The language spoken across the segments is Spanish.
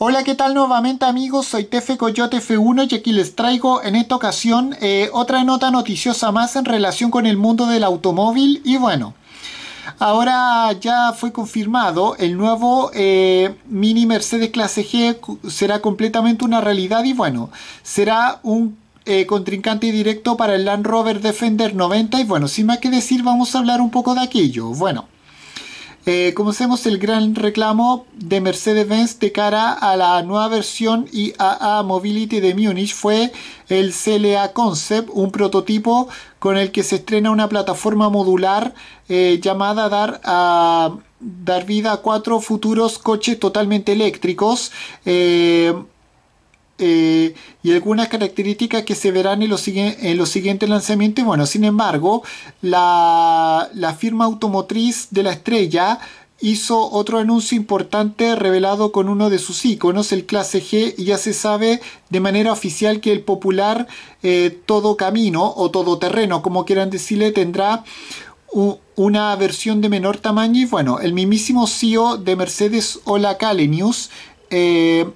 Hola, ¿qué tal nuevamente amigos? Soy Tefe Coyote F1 y aquí les traigo en esta ocasión eh, otra nota noticiosa más en relación con el mundo del automóvil y bueno. Ahora ya fue confirmado, el nuevo eh, Mini Mercedes Clase G será completamente una realidad y bueno, será un eh, contrincante directo para el Land Rover Defender 90 y bueno, sin más que decir vamos a hablar un poco de aquello. Bueno. Eh, el gran reclamo de Mercedes-Benz de cara a la nueva versión IAA Mobility de Múnich fue el CLA Concept, un prototipo con el que se estrena una plataforma modular eh, llamada dar a dar vida a cuatro futuros coches totalmente eléctricos. Eh, eh, y algunas características que se verán en los, siguientes lanzamientos. Bueno, sin embargo, la, firma automotriz de la estrella hizo otro anuncio importante revelado con uno de sus iconos, el clase G, y ya se sabe de manera oficial que el popular eh, todo camino o todo terreno como quieran decirle, tendrá una versión de menor tamaño y bueno, el mismísimo CEO de Mercedes Ola Kalenius eh,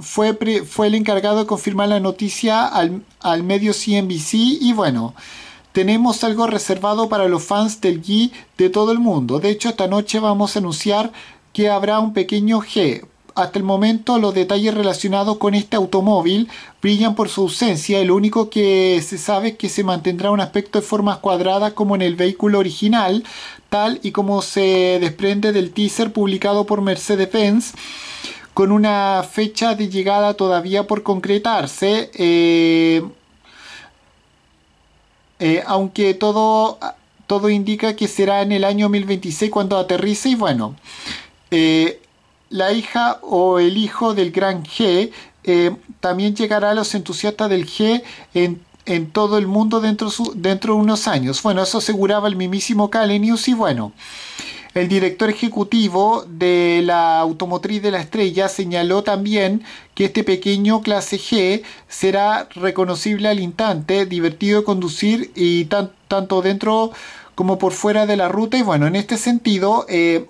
fue, fue el encargado de confirmar la noticia al, medio CNBC y bueno, tenemos algo reservado para los fans del G de todo el mundo. De hecho, esta noche vamos a anunciar que habrá un pequeño G. Hasta el momento los detalles relacionados con este automóvil brillan por su ausencia. el único que se sabe es que se mantendrá un aspecto de formas cuadradas como en el vehículo original, tal y como se desprende del teaser publicado por Mercedes-Benz con una fecha de llegada todavía por concretarse, eh, eh, aunque todo, todo indica que será en el año 2026 cuando aterrice y bueno, eh, la hija o el hijo del gran G también llegará a los entusiastas del G en todo el mundo dentro, dentro de unos años. Bueno, eso aseguraba el mismísimo Kalenius y bueno, el director ejecutivo de la automotriz de la estrella señaló también que este pequeño clase G será reconocible al instante, divertido de conducir y tanto dentro como por fuera de la ruta. Y bueno, en este sentido... Eh,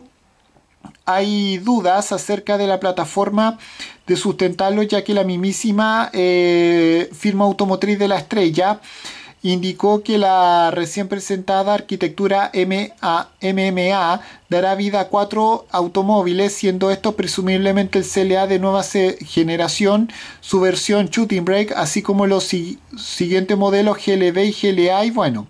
hay dudas acerca de la plataforma de sustentarlo, ya que la mismísima eh, firma automotriz de la estrella indicó que la recién presentada arquitectura MMA dará vida a cuatro automóviles, siendo esto presumiblemente el CLA de nueva generación, su versión Shooting Brake, así como los siguientes modelos GLB y GLA y bueno.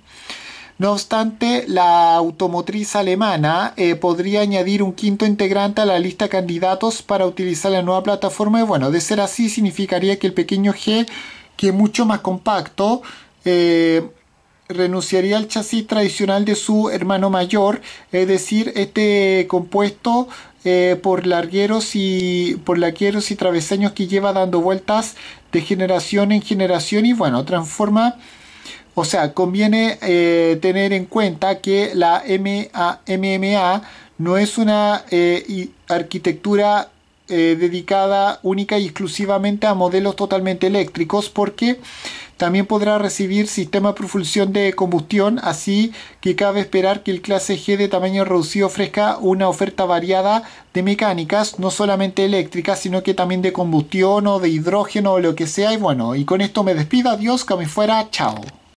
No obstante, la automotriz alemana eh, podría añadir un quinto integrante a la lista de candidatos para utilizar la nueva plataforma. Y bueno, de ser así, significaría que el pequeño G, que es mucho más compacto, eh, renunciaría al chasis tradicional de su hermano mayor, es decir, este compuesto eh, por largueros y por laqueros y travesaños que lleva dando vueltas de generación en generación y bueno, transforma o sea, conviene eh, tener en cuenta que la MMA no es una arquitectura dedicada única y exclusivamente a modelos totalmente eléctricos porque también podrá recibir sistema de propulsión de combustión, así que cabe esperar que el clase G de tamaño reducido ofrezca una oferta variada de mecánicas, no solamente eléctricas, sino que también de combustión o de hidrógeno o lo que sea. Y bueno, y con esto me despido, adiós, que me fuera, chao.